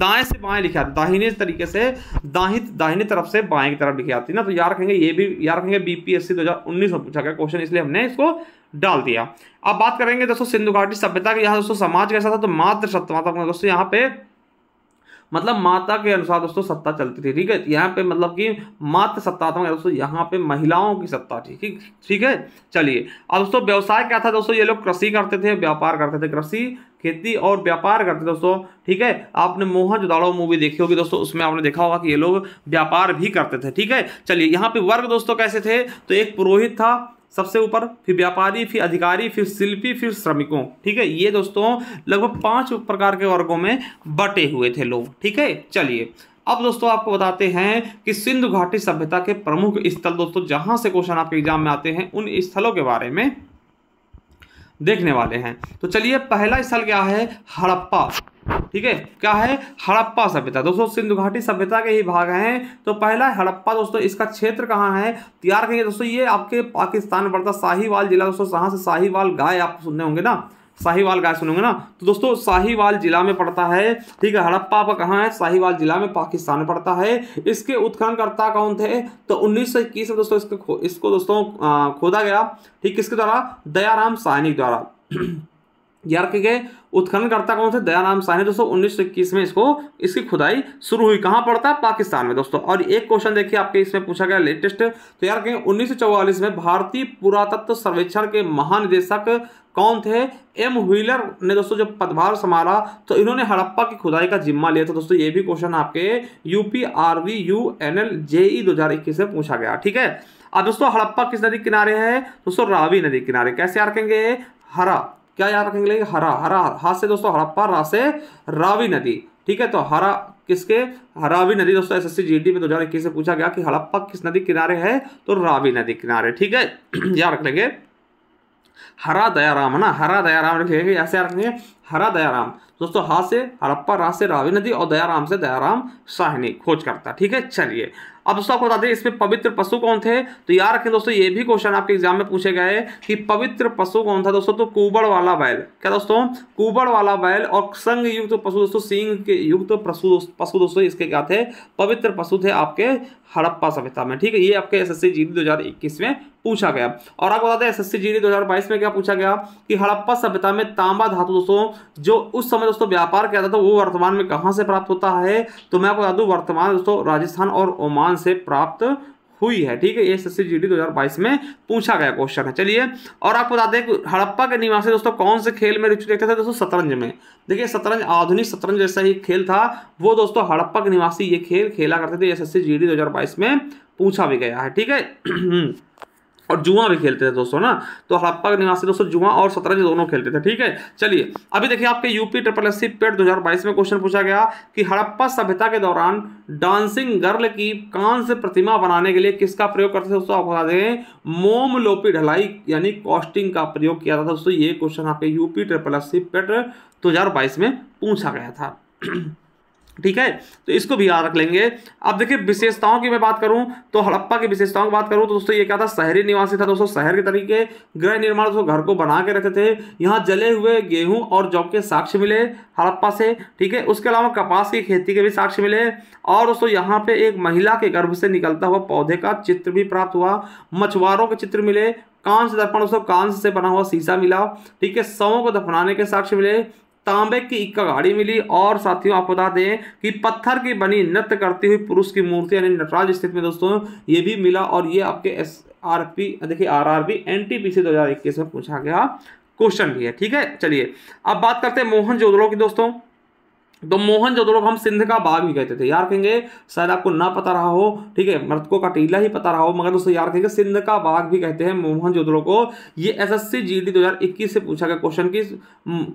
दाएं से बाएं लिखा दाहिने तरीके से दाहित दाहिने तरफ से बाएं की तरफ लिखी जाती है ना तो याद रखेंगे ये भी याद रखेंगे बीपीएससी 2019 में पूछा गया क्वेश्चन इसलिए हमने इसको डाल दिया अब बात करेंगे दोस्तों सिंधु घाटी सभ्यता की यहाँ दोस्तों समाज कैसा था तो मात्र सत्ता माता मतलब दोस्तों यहाँ पे मतलब माता के अनुसार दोस्तों सत्ता चलती थी ठीक है यहाँ पे मतलब कि मात्र सत्ता था दोस्तों यहाँ पे महिलाओं की सत्ता थी ठीक ठीक है चलिए अब दोस्तों व्यवसाय क्या था दोस्तों ये लोग कृषि करते थे व्यापार करते थे कृषि खेती और व्यापार करते दोस्तों ठीक है आपने मोहन जुदाड़ो मूवी देखी होगी दोस्तों उसमें आपने देखा होगा कि ये लोग व्यापार भी करते थे ठीक है चलिए यहाँ पे वर्ग दोस्तों कैसे थे तो एक पुरोहित था सबसे ऊपर फिर व्यापारी फिर अधिकारी फिर शिल्पी फिर श्रमिकों ठीक है ये दोस्तों लगभग पांच प्रकार के वर्गों में बटे हुए थे लोग ठीक है चलिए अब दोस्तों आपको बताते हैं कि सिंधु घाटी सभ्यता के प्रमुख स्थल दोस्तों जहां से क्वेश्चन आपके एग्जाम में आते हैं उन स्थलों के बारे में देखने वाले हैं तो चलिए पहला स्थल क्या है हड़प्पा ठीक है क्या है हड़प्पा सभ्यता दोस्तों सिंधु घाटी सभ्यता के ही भाग हैं तो पहला है हड़प्पा दोस्तों इसका क्षेत्र कहाँ है तैयार करिए दोस्तों ये आपके पाकिस्तान में पड़ता शाहीवाल जिला दोस्तों कहाँ से शाहीवाल गाय आप सुनने होंगे ना साहिवाल गाय सुनोगे ना तो दोस्तों साहिवाल जिला में पड़ता है ठीक है हड़प्पा पर कहाँ है साहिवाल जिला में पाकिस्तान में पड़ता है इसके उत्खननकर्ता कौन थे तो उन्नीस सौ इक्कीस में दोस्तों इसको इसको दोस्तों खोदा गया ठीक किसके द्वारा दयाराम साहनी द्वारा यार के उत्खननकर्ता कौन थे दयाराम शाह ने दोस्तों उन्नीस सौ इक्कीस में इसको इसकी खुदाई शुरू हुई कहाँ पड़ता है पाकिस्तान में दोस्तों और एक क्वेश्चन देखिए आपके इसमें पूछा गया लेटेस्ट तो यार कहीं उन्नीस में भारतीय पुरातत्व सर्वेक्षण के महानिदेशक कौन थे एम व्हीलर ने दोस्तों जब पदभार संभाला तो इन्होंने हड़प्पा की खुदाई का जिम्मा लिया था दोस्तों ये भी क्वेश्चन आपके R V U N L JE दो हजार इक्कीस में पूछा गया ठीक है अब दोस्तों हड़प्पा किस नदी किनारे है दोस्तों रावी नदी किनारे कैसे यार कहेंगे हरा क्या याद रखेंगे हरा हरा हाथ से दोस्तों हड़प्पा रा से रावी नदी ठीक है तो हरा किसके हरावी नदी दोस्तों जी डी में दो हजार इक्कीस से पूछा गया कि हड़प्पा किस नदी किनारे है तो रावी नदी किनारे ठीक है याद रख लेंगे हरा दयाराम है ना हरा दयाराम लिख लेंगे ऐसे याद रखेंगे हरा दयाराम दोस्तों हा से हड़प्पा रा से रावी नदी और दयाराम से दयाराम साहनी खोज करता ठीक है चलिए अब दोस्तों आपको बता दें इसमें पवित्र पशु कौन थे तो याद रखें दोस्तों ये भी क्वेश्चन आपके एग्जाम में पूछे गए कि पवित्र पशु कौन था दोस्तों तो कुबड़ वाला बैल क्या दोस्तों कुबड़ वाला बैल और संग युक्त पशु दोस्तों सिंह के युक्त पशु पशु दोस्तों इसके क्या थे पवित्र पशु थे आपके हड़प्पा सभ्यता में ठीक है ये आपके एसएससी जीडी 2021 में पूछा गया और आपको जी डी एसएससी जीडी 2022 में क्या पूछा गया कि हड़प्पा सभ्यता में तांबा धातु दोस्तों जो उस समय दोस्तों व्यापार किया जाता था वो वर्तमान में कहाँ से प्राप्त होता है तो मैं आपको बता दूँ वर्तमान दोस्तों राजस्थान और ओमान से प्राप्त हुई है ठीक है ये एस जीडी 2022 में पूछा गया क्वेश्चन है चलिए और आपको बता दें हड़प्पा के निवासी दोस्तों कौन से खेल में रुचि रखते थे दोस्तों शतरंज में देखिए शतरंज आधुनिक शतरंज जैसा ही खेल था वो दोस्तों हड़प्पा के निवासी ये खेल खेला करते थे एस एस में पूछा भी गया है ठीक है और जुआ भी खेलते थे दोस्तों ना तो हड़प्पा के निवासी दोस्तों जुआ और शतरंज दोनों खेलते थे ठीक है चलिए अभी देखिए आपके UP triple S C PET दो में क्वेश्चन पूछा गया कि हड़प्पा सभ्यता के दौरान डांसिंग गर्ल की कांस प्रतिमा बनाने के लिए किसका प्रयोग करते थे दोस्तों आप बता दें मोम लोपी ढलाई यानी कॉस्टिंग का प्रयोग किया था दोस्तों ये क्वेश्चन आपके UP triple S C PET दो में पूछा गया था ठीक है तो इसको भी याद रख लेंगे अब देखिए विशेषताओं की मैं बात करूं तो हड़प्पा की विशेषताओं की बात करूं तो दोस्तों ये क्या था शहरी निवासी था दोस्तों शहर के तरीके गृह निर्माण दोस्तों घर को बना के रखते थे यहाँ जले हुए गेहूं और जौ के साक्ष्य मिले हड़प्पा से ठीक है उसके अलावा कपास की खेती के भी साक्ष्य मिले और दोस्तों यहाँ पे एक महिला के गर्भ से निकलता हुआ पौधे का चित्र भी प्राप्त हुआ मछुआरों के चित्र मिले कांस दर्पण दोस्तों कांस से बना हुआ शीशा मिला ठीक है सवों को दफनाने के साक्ष्य मिले तांबे की इक्का गाड़ी मिली और साथियों आपको बता दें कि पत्थर की बनी नृत्य करती हुई पुरुष की मूर्ति यानी नटराज स्थित में दोस्तों ये भी मिला और ये आपके एस आर पी देखिए R R B N T P C दो हजार इक्कीस में पूछा गया क्वेश्चन भी है ठीक है चलिए अब बात करते हैं मोहन जोदड़ो की दोस्तों तो मोहन जो लोग हम सिंध का बाग भी कहते थे यार कहेंगे शायद आपको ना पता रहा हो ठीक है मृतकों का टीला ही पता रहा हो मगर दोस्तों यार कहेंगे सिंध का बाग भी कहते हैं मोहन जोदड़ो को ये एसएससी जीडी 2021 से पूछा गया क्वेश्चन किस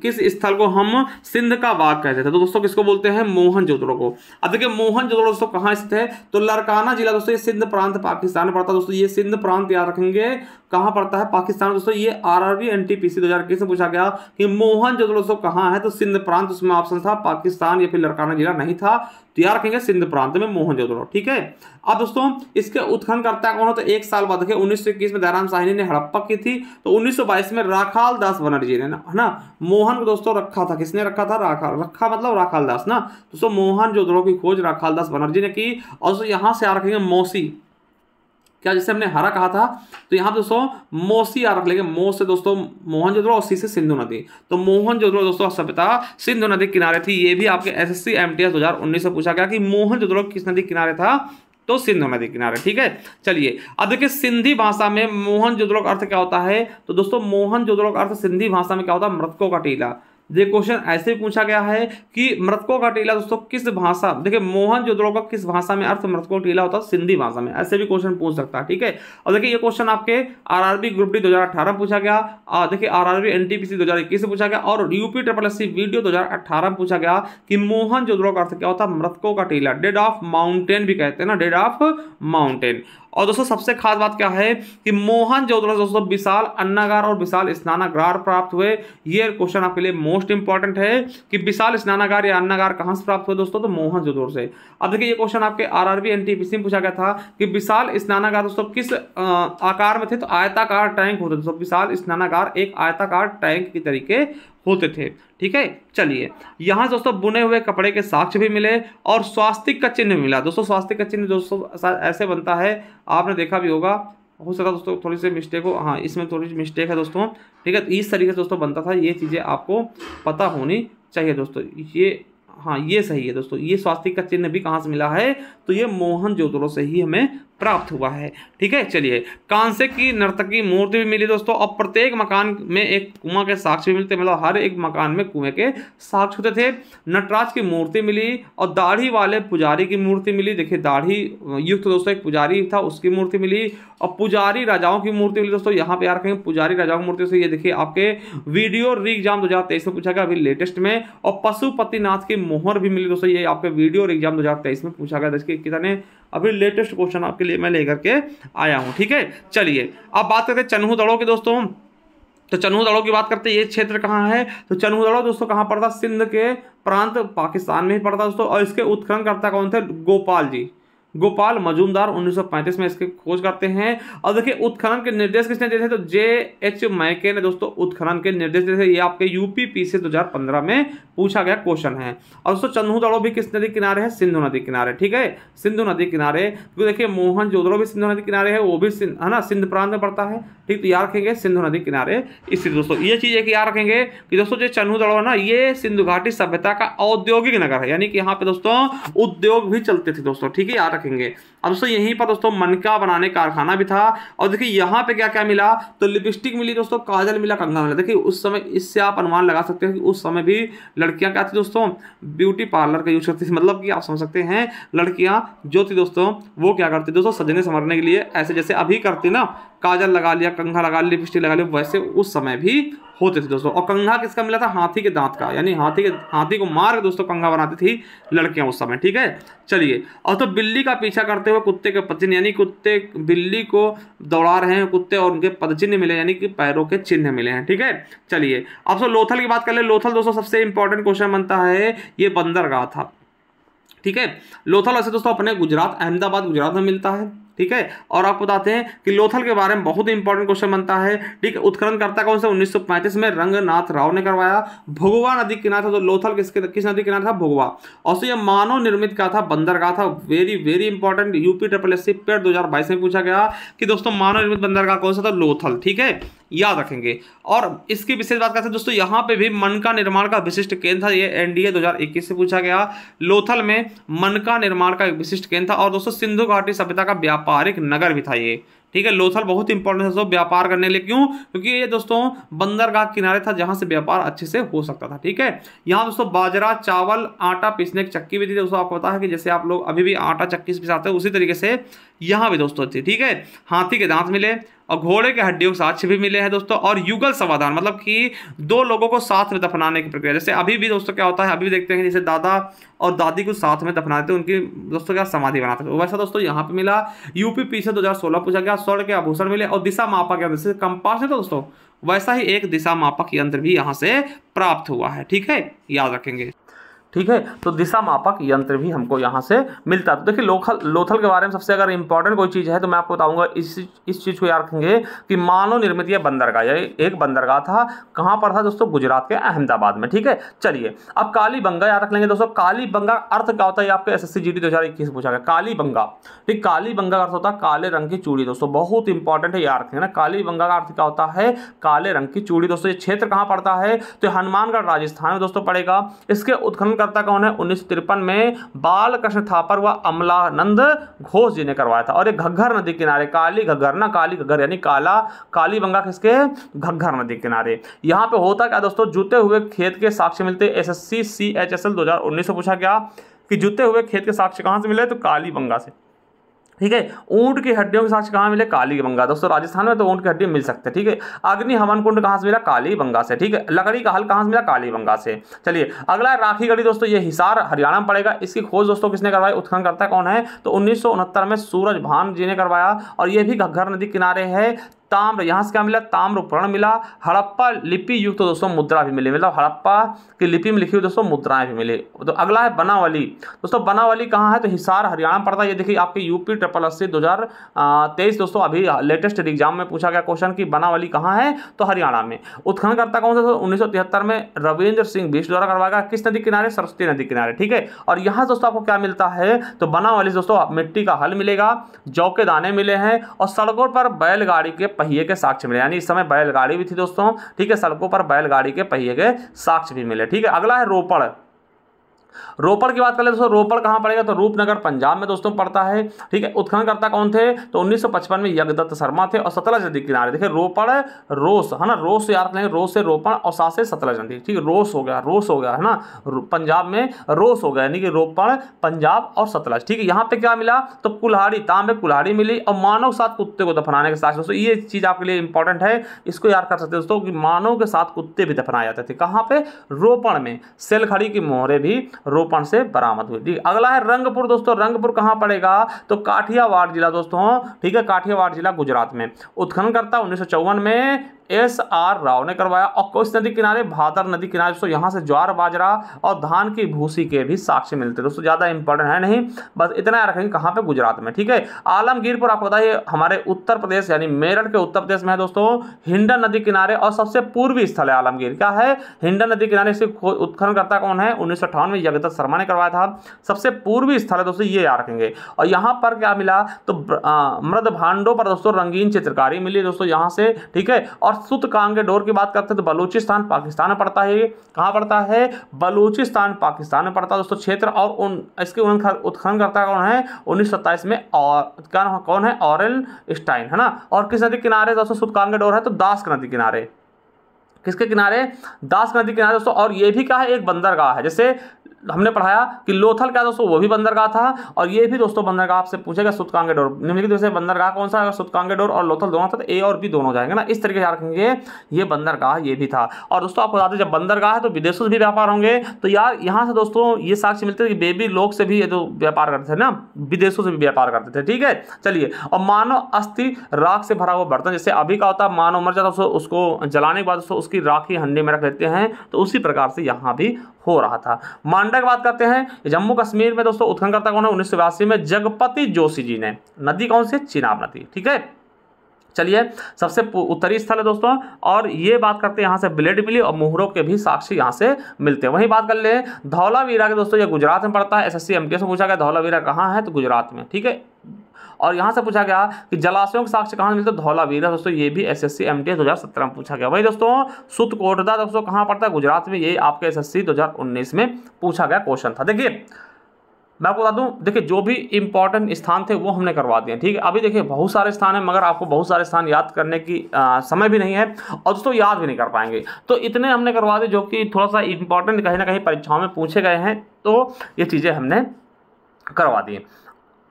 किस स्थल को हम सिंध का बाग कहते थे तो दोस्तों किसको बोलते हैं मोहन जोदड़ो को अब देखिए मोहन जोदड़ो दोस्तों कहाँ स्थित है तो लड़काना जिला दोस्तों ये सिंध प्रांत पाकिस्तान में पड़ता है दोस्तों ये सिंध प्रांत याद रखेंगे कहां पड़ता है पाकिस्तान दोस्तों ये आरआरबी एनटीपीसी बी दो हज़ार से पूछा गया कि मोहन जो दोस्तों कहां है तो सिंध प्रांत उसमें ऑप्शन था पाकिस्तान या फिर लड़काना जिला नहीं था तो यार कहेंगे सिंध प्रांत में मोहन जोदड़ो ठीक है अब दोस्तों इसके उत्खनन करता कौन है तो एक साल बाद देखिए उन्नीस में दयाराम साहिनी ने हड़प्पा की थी तो 1922 में राखाल दास बनर्जी ने ना है ना मोहन को दोस्तों रखा था किसने रखा था राखाल रखा मतलब राखाल दास ना दोस्तों मोहन जोदड़ो की खोज राखाल दास बनर्जी ने की और दोस्तों यहाँ से आ रखेंगे मौसी क्या जैसे हमने हरा कहा था तो यहाँ पे दोस्तों मोसी आ रख लेंगे मो से दोस्तों मोहन और सी से सिंधु नदी तो मोहन दोस्तों सभ्यता सिंधु नदी किनारे थी ये भी आपके S S C M T S दो हजार उन्नीस से पूछा गया कि मोहन किस नदी किनारे था तो सिंधु नदी किनारे ठीक है चलिए अब देखिए सिंधी भाषा में मोहन का अर्थ क्या होता है तो दोस्तों मोहन का अर्थ सिंधी भाषा में क्या होता है मृतकों का टीला ये क्वेश्चन ऐसे भी पूछा गया है कि मृतकों का टीला दोस्तों किस भाषा देखिए मोहन जोदड़ो का किस भाषा में अर्थ मृतकों टीला होता है सिंधी भाषा में ऐसे भी क्वेश्चन पूछ सकता है ठीक है और देखिए ये क्वेश्चन आपके आरआरबी ग्रुप डी 2018 पूछा गया देखिए आरआरबी एनटीपीसी 2021 से पूछा गया और यूपी ट्रिपल एस वीडियो में पूछा गया कि मोहन जोदड़ो का अर्थ क्या होता है मृतकों का टीला डेड ऑफ माउंटेन भी कहते हैं ना डेड ऑफ माउंटेन और दोस्तों सबसे खास बात क्या है कि मोहन जोदड़ो दोस्तों विशाल अन्नागार और विशाल स्नानागार प्राप्त हुए ये क्वेश्चन आपके लिए मोस्ट इंपॉर्टेंट है कि विशाल स्नानागार या अन्नागार कहाँ से प्राप्त हुए दोस्तों तो मोहन जोदड़ो से अब देखिए ये क्वेश्चन आपके आर आर में पूछा गया था कि विशाल स्नानागार दोस्तों किस आकार में थे तो आयताकार टैंक होते दोस्तों विशाल स्नानागार एक आयताकार टैंक के तरीके होते थे ठीक है चलिए यहाँ दोस्तों बुने हुए कपड़े के साक्ष्य भी मिले और स्वास्तिक का चिन्ह मिला दोस्तों स्वास्तिक का चिन्ह दोस्तों ऐसे बनता है आपने देखा भी होगा हो सकता दोस्तों थोड़ी सी मिस्टेक हो हाँ इसमें थोड़ी सी मिस्टेक है दोस्तों ठीक है तो इस तरीके से दोस्तों बनता था ये चीज़ें आपको पता होनी चाहिए दोस्तों ये हाँ ये सही है दोस्तों ये स्वास्थ्य का चिन्ह भी कहाँ से मिला है तो ये मोहन जोदड़ो से ही हमें प्राप्त हुआ है ठीक है चलिए कांसे की नर्तकी मूर्ति भी मिली दोस्तों अब प्रत्येक मकान में एक कुआं के साक्ष्य भी मिलते मतलब हर एक मकान में कुएं के साक्ष्य होते थे नटराज की मूर्ति मिली और दाढ़ी वाले पुजारी की मूर्ति मिली देखिए दाढ़ी युक्त तो दोस्तों एक पुजारी था उसकी मूर्ति मिली और पुजारी राजाओं की मूर्ति मिली दोस्तों यहाँ पे यार कहीं पुजारी राजाओं की मूर्ति से ये देखिए आपके वीडियो री एग्जाम दो में पूछा गया अभी लेटेस्ट में और पशुपतिनाथ की मोहर भी मिली दोस्तों ये आपके वीडियो री एग्जाम दो में पूछा गया देखिए कितने अभी लेटेस्ट क्वेश्चन आपके लिए मैं लेकर के आया हूँ ठीक है चलिए अब बात करते हैं चन्हू दड़ों के दोस्तों तो चन्हू दड़ों की बात करते हैं ये क्षेत्र कहाँ है तो चन्हू दड़ो दोस्तों कहाँ पड़ता सिंध के प्रांत पाकिस्तान में ही पड़ता दोस्तों और इसके उत्खनन करता कौन थे गोपाल जी गोपाल मजूमदार 1935 में इसकी खोज करते हैं और देखिए उत्खनन के निर्देश किसने दिए थे तो जे एच मैके ने दोस्तों उत्खनन के निर्देश दिए थे ये आपके यूपी पी से 2015 में पूछा गया क्वेश्चन है और दोस्तों चंदू दड़ो भी किस नदी किनारे है सिंधु नदी किनारे ठीक है सिंधु नदी किनारे क्योंकि देखिए मोहन जोदड़ो भी सिंधु नदी किनारे है वो भी है ना सिंध प्रांत में पड़ता है ठीक तो याद रखेंगे सिंधु नदी किनारे इसी दोस्तों ये चीज़ एक याद रखेंगे कि दोस्तों जो चन्हू दड़ो है ना ये सिंधु घाटी सभ्यता का औद्योगिक नगर है यानी कि यहाँ पे दोस्तों उद्योग भी चलते थे दोस्तों ठीक है याद रखेंगे अब दोस्तों यहीं पर दोस्तों मनका बनाने कारखाना भी था और देखिए यहाँ पे क्या क्या मिला तो लिपस्टिक मिली दोस्तों काजल मिला कंगा मिला देखिए उस समय इससे आप अनुमान लगा सकते हैं कि उस समय भी लड़कियाँ क्या थी दोस्तों ब्यूटी पार्लर का यूज करती थी मतलब कि आप समझ सकते हैं लड़कियाँ जो थी दोस्तों वो क्या करती दोस्तों सजने संवरने के लिए ऐसे जैसे अभी करती ना काजल लगा लिया कंघा लगा लिया लिपस्टिक लगा लिया वैसे उस समय भी होते थे दोस्तों और कंघा किसका मिला था हाथी के दांत का यानी हाथी के हाथी को मार के दोस्तों कंघा बनाती थी लड़कियां उस समय ठीक है चलिए और तो बिल्ली का पीछा करते हुए कुत्ते के पदचिन्ह यानी कुत्ते बिल्ली को दौड़ा रहे हैं कुत्ते और उनके पदचिन्ह मिले यानी कि पैरों के चिन्ह मिले हैं ठीक है चलिए अब सो लोथल की बात कर ले लोथल दोस्तों सबसे इंपॉर्टेंट क्वेश्चन बनता है ये बंदरगाह था ठीक है लोथल ऐसे दोस्तों अपने गुजरात अहमदाबाद गुजरात में मिलता है ठीक है और आपको बताते हैं कि लोथल के बारे में बहुत इंपॉर्टेंट क्वेश्चन बनता है ठीक है उत्खननकर्ता कौन सा उन्नीस में रंगनाथ राव ने करवाया भगवा नदी किनारा था तो लोथल किसके किस नदी किनारा था भगवा और यह मानव निर्मित का था बंदरगाह था very very important UP triple S C PET दो में पूछा गया कि दोस्तों मानव निर्मित बंदरगाह कौन सा था लोथल ठीक है याद रखेंगे और इसकी विशेष बात करते हैं दोस्तों यहाँ पे भी मन का निर्माण का विशिष्ट केंद्र था ये एनडीए 2021 से पूछा गया लोथल में मन का निर्माण का एक विशिष्ट केंद्र था और दोस्तों सिंधु घाटी सभ्यता का व्यापारिक नगर भी था ये ठीक है लोथल बहुत इंपॉर्टेंट है दोस्तों व्यापार करने लिए क्यों क्योंकि ये दोस्तों बंदरगाह किनारे था जहां से व्यापार अच्छे से हो सकता था ठीक है यहाँ दोस्तों बाजरा चावल आटा पीसने की चक्की भी थी दोस्तों आपको पता है कि जैसे आप लोग अभी भी आटा चक्की से पिसाते हैं उसी तरीके से यहाँ भी दोस्तों थी ठीक है हाथी के दांत मिले और घोड़े के हड्डियों के साक्ष्य भी मिले हैं दोस्तों और युगल समाधान मतलब कि दो लोगों को साथ में दफनाने की प्रक्रिया जैसे अभी भी दोस्तों क्या होता है अभी भी देखते हैं जैसे दादा और दादी को साथ में दफनाते हैं उनकी दोस्तों क्या समाधि बनाते हैं तो वैसा दोस्तों यहाँ पे मिला यूपी पी से दो पूछा गया स्वर्ण के आभूषण मिले और दिशा मापा गया जैसे कंपास है तो दोस्तों वैसा ही एक दिशा मापक यंत्र भी यहाँ से प्राप्त हुआ है ठीक है याद रखेंगे ठीक है तो दिशा मापक यंत्र भी हमको यहाँ से मिलता है तो देखिए लोथल लोथल के बारे में सबसे अगर इंपॉर्टेंट कोई चीज़ है तो मैं आपको बताऊंगा इस इस चीज़ को याद रखेंगे कि मानव निर्मित यह बंदरगाह यह एक बंदरगाह था कहाँ पर था दोस्तों गुजरात के अहमदाबाद में ठीक है चलिए अब काली बंगा याद रख लेंगे दोस्तों काली बंगा अर्थ क्या होता है आपके S S C G D दो हज़ार इक्कीस पूछा गया काली बंगा ठीक काली बंगा का अर्थ होता है काले रंग की चूड़ी दोस्तों बहुत इंपॉर्टेंट है याद रखेंगे ना काली बंगा का अर्थ क्या होता है काले रंग की चूड़ी दोस्तों ये क्षेत्र कहाँ पड़ता है तो हनुमानगढ़ राजस्थान में दोस्तों पड़ेगा इसके उत्खनन कर्ता कौन है उन्नीस में बाल कृष्ण थापर व अमलानंद घोष जी ने करवाया था और ये घग्घर नदी किनारे काली घग्घर ना काली घग्घर यानी काला काली बंगा किसके घग्घर नदी किनारे यहाँ पे होता क्या दोस्तों जुते हुए खेत के साक्ष्य मिलते S S C C H S L दो हजार उन्नीस से पूछा गया कि जुते हुए खेत के साक्ष्य कहाँ से मिले तो काली बंगा से ठीक है ऊँट की हड्डियों के साथ कहाँ मिले काली बंगा दोस्तों राजस्थान में तो ऊँट की हड्डी मिल सकते हैं ठीक है अग्नि हवन कुंड कहाँ से मिला काली बंगा से ठीक है लकड़ी का हल कहाँ से मिला काली बंगा से चलिए अगला राखी गढ़ी दोस्तों ये हिसार हरियाणा में पड़ेगा इसकी खोज दोस्तों किसने करवाई उत्खन करता कौन है तो उन्नीस में सूरज भान जी ने करवाया और ये भी घग्घर नदी किनारे है ताम्र यहाँ से क्या मिला उपकरण मिला हड़प्पा लिपि युक्त तो दोस्तों मुद्रा भी मिले मतलब हड़प्पा की लिपि में लिखी हुई दोस्तों मुद्राएं भी मिले तो अगला है बनावली दोस्तों बनावली कहाँ है तो हिसार हरियाणा पड़ता है ये देखिए आपके यूपी ट्रिपल अस्सी दो हजार तेईस दोस्तों अभी लेटेस्ट एग्जाम में पूछा गया क्वेश्चन की बनावली कहाँ है तो हरियाणा में करता कौन सा उन्नीस सौ तिहत्तर में रविंद्र सिंह बीस द्वारा करवाया किस नदी किनारे सरस्वती नदी किनारे ठीक है और यहाँ दोस्तों आपको क्या मिलता है तो बनावली दोस्तों मिट्टी का हल मिलेगा जौके दाने मिले हैं और सड़कों पर बैलगाड़ी के पहिए के साक्ष्य मिले यानी इस समय बैलगाड़ी भी थी दोस्तों ठीक है सड़कों पर बैलगाड़ी के पहिए के साक्ष्य भी मिले ठीक है अगला है रोपड़ रोपड़ की बात करें दोस्तों रोपड़ कहाँ पड़ेगा तो रूपनगर पंजाब में दोस्तों पड़ता है ठीक है उत्खननकर्ता कौन थे तो 1955 में यज्ञदत्त शर्मा थे और सतलज नदी किनारे देखिए रोपड़ रोस है ना रोस याद रखेंगे रोस से रोपण और सा से सतलज नदी ठीक है रोस हो गया रोस हो गया है ना पंजाब में रोस हो गया यानी कि रोपण पंजाब और सतलज ठीक है यहाँ पर क्या मिला तो कुल्हाड़ी तांबे कुल्हाड़ी मिली और मानव साथ कुत्ते को दफनाने के साथ दोस्तों ये चीज़ आपके लिए इंपॉर्टेंट है इसको याद कर सकते दोस्तों कि मानव के साथ कुत्ते भी दफनाए जाते थे कहाँ पर रोपण में सेलखड़ी की मोहरे भी रोपण से बरामद हुई ठीक अगला है रंगपुर दोस्तों रंगपुर कहाँ पड़ेगा तो काठियावाड़ जिला दोस्तों ठीक है काठियावाड़ जिला गुजरात में उत्खननकर्ता उन्नीस में एस आर राव ने करवाया और कोस नदी किनारे भादर नदी किनारे दोस्तों यहाँ से ज्वार बाजरा और धान की भूसी के भी साक्ष्य मिलते हैं दोस्तों ज़्यादा इंपॉर्टेंट है नहीं बस इतना रखेंगे कहाँ पे गुजरात में ठीक है आलमगीर पर आपको बताइए हमारे उत्तर प्रदेश यानी मेरठ के उत्तर प्रदेश में है दोस्तों हिंडन नदी किनारे और सबसे पूर्वी स्थल है आलमगीर क्या है हिंडन नदी किनारे इसे उत्खनन करता कौन है उन्नीस में जगदत्त शर्मा ने करवाया था सबसे पूर्वी स्थल है दोस्तों ये याद रखेंगे और यहाँ पर क्या मिला तो मृद भांडों पर दोस्तों रंगीन चित्रकारी मिली दोस्तों यहाँ से ठीक है और वास्तु सुत कांगे डोर की बात करते हैं तो बलूचिस्तान पाकिस्तान में पड़ता है ये कहाँ पड़ता है बलूचिस्तान पाकिस्तान में पड़ता है दोस्तों क्षेत्र और उन इसके उत्खनन करता कौन है उन्नीस में और क्या कौन है ऑरल स्टाइन है ना और किस नदी किनारे दोस्तों सुत कांगे डोर है तो दास नदी किनारे किसके किनारे दास नदी किनारे दोस्तों और ये भी क्या है एक बंदरगाह है जैसे हमने पढ़ाया कि लोथल का दोस्तों वो भी बंदरगाह था और ये भी दोस्तों बंदरगाह आपसे पूछेगा सुतकांगेडोर निम्नलिखित में से बंदरगाह कौन सा सुतकांगेडोर और लोथल दोनों था तो ए और बी दोनों जाएंगे ना इस तरीके से रखेंगे ये बंदरगाह ये भी था और दोस्तों आपको बताते जब बंदरगाह है तो विदेशों से भी व्यापार होंगे तो यार यहाँ से दोस्तों ये साक्ष्य मिलते थे कि बेबी लोग से भी ये जो व्यापार करते थे ना विदेशों से भी व्यापार करते थे ठीक है चलिए और मानव अस्थि राख से भरा हुआ बर्तन जैसे अभी का होता है मानव मर जाता उसको जलाने के बाद उसकी राख ही हंडी में रख लेते हैं तो उसी प्रकार से यहाँ भी हो रहा था मांडा की बात करते हैं जम्मू कश्मीर में दोस्तों उत्खनकर्ता कौन है उन्नीस में जगपति जोशी जी ने नदी कौन सी चिनाब नदी ठीक है चलिए सबसे उत्तरी स्थल है दोस्तों और ये बात करते हैं यहाँ से ब्लेड मिली और मुहरों के भी साक्षी यहाँ से मिलते हैं वहीं बात कर ले धौलावीरा के दोस्तों ये गुजरात में पड़ता है एस एस सी एम पूछा गया धौलावीरा कहाँ है तो गुजरात में ठीक है और यहाँ से पूछा गया कि जलाशयों के साक्ष्य कहाँ मिलते धौलावीरा दोस्तों ये भी S S C M T में पूछा गया वही दोस्तों सुतकोटदा दोस्तों कहाँ पड़ता है गुजरात में ये आपके एस एस सी दो हज़ार उन्नीस में पूछा गया क्वेश्चन था देखिए मैं आपको बता दूं देखिए जो भी इंपॉर्टेंट स्थान थे वो हमने करवा दिए ठीक है अभी देखिए बहुत सारे स्थान हैं मगर आपको बहुत सारे स्थान याद करने की आ, समय भी नहीं है और दोस्तों याद भी नहीं कर पाएंगे तो इतने हमने करवा दिए जो कि थोड़ा सा इंपॉर्टेंट कहीं ना कहीं परीक्षाओं में पूछे गए हैं तो ये चीज़ें हमने करवा दी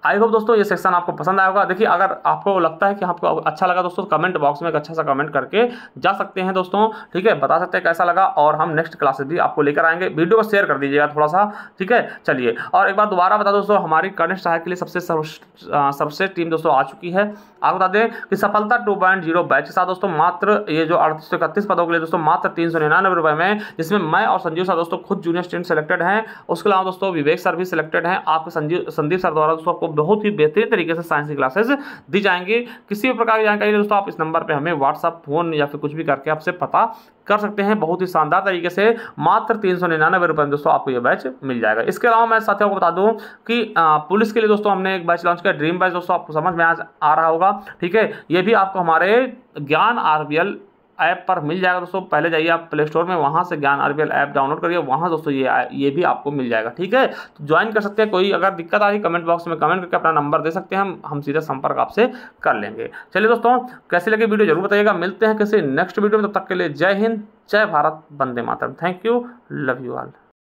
आई होप दोस्तों ये सेक्शन आपको पसंद आया होगा देखिए अगर आपको लगता है कि आपको अच्छा लगा दोस्तों कमेंट बॉक्स में एक अच्छा सा कमेंट करके जा सकते हैं दोस्तों ठीक है बता सकते हैं कैसा लगा और हम नेक्स्ट क्लासेस भी आपको लेकर आएंगे वीडियो को शेयर कर दीजिएगा थोड़ा सा ठीक है चलिए और एक बार दोबारा बता दोस्तों हमारी कनिष्ठ सहायक के लिए सबसे सर्वश्रेष्ठ टीम दोस्तों आ चुकी है आपको बता दें कि सफलता टू पॉइंट जीरो बैच के साथ दोस्तों मात्र ये जो अड़तीस सौ इकतीस पदों के लिए दोस्तों मात्र तीन सौ निन्यानवे रुपये में जिसमें मैं और संजीव सर दोस्तों खुद जूनियर स्टूडेंट सेलेक्टेड हैं उसके अलावा दोस्तों विवेक सर भी सिलेक्टेड हैं आपके संजीव संदीप सर द्वारा दोस्तों आपको बहुत ही बेहतरीन तरीके से साइंस की क्लासेस दी जाएंगी किसी भी प्रकार की जानकारी दोस्तों आप इस नंबर पर हमें व्हाट्सअप फोन या फिर कुछ भी करके आपसे पता कर सकते हैं बहुत ही शानदार तरीके से मात्र तीन सौ निन्यानवे रुपये में दोस्तों आपको ये बैच मिल जाएगा इसके अलावा मैं साथियों को बता दूं कि पुलिस के लिए दोस्तों हमने एक बैच लॉन्च किया ड्रीम बैच दोस्तों आपको समझ में आ रहा होगा ठीक है ये भी आपको हमारे ज्ञान आर ऐप पर मिल जाएगा दोस्तों पहले जाइए आप प्ले स्टोर में वहाँ से ज्ञान आरबीएल ऐप डाउनलोड करिए वहाँ दोस्तों ये ये भी आपको मिल जाएगा ठीक है तो ज्वाइन कर सकते हैं कोई अगर दिक्कत आ रही कमेंट बॉक्स में कमेंट करके अपना नंबर दे सकते हैं हम हम सीधा संपर्क आपसे कर लेंगे चलिए दोस्तों कैसे लगे वीडियो जरूर बताइएगा मिलते हैं किसी नेक्स्ट वीडियो में तब तक के लिए जय हिंद जय भारत वंदे मातरम thank you love you all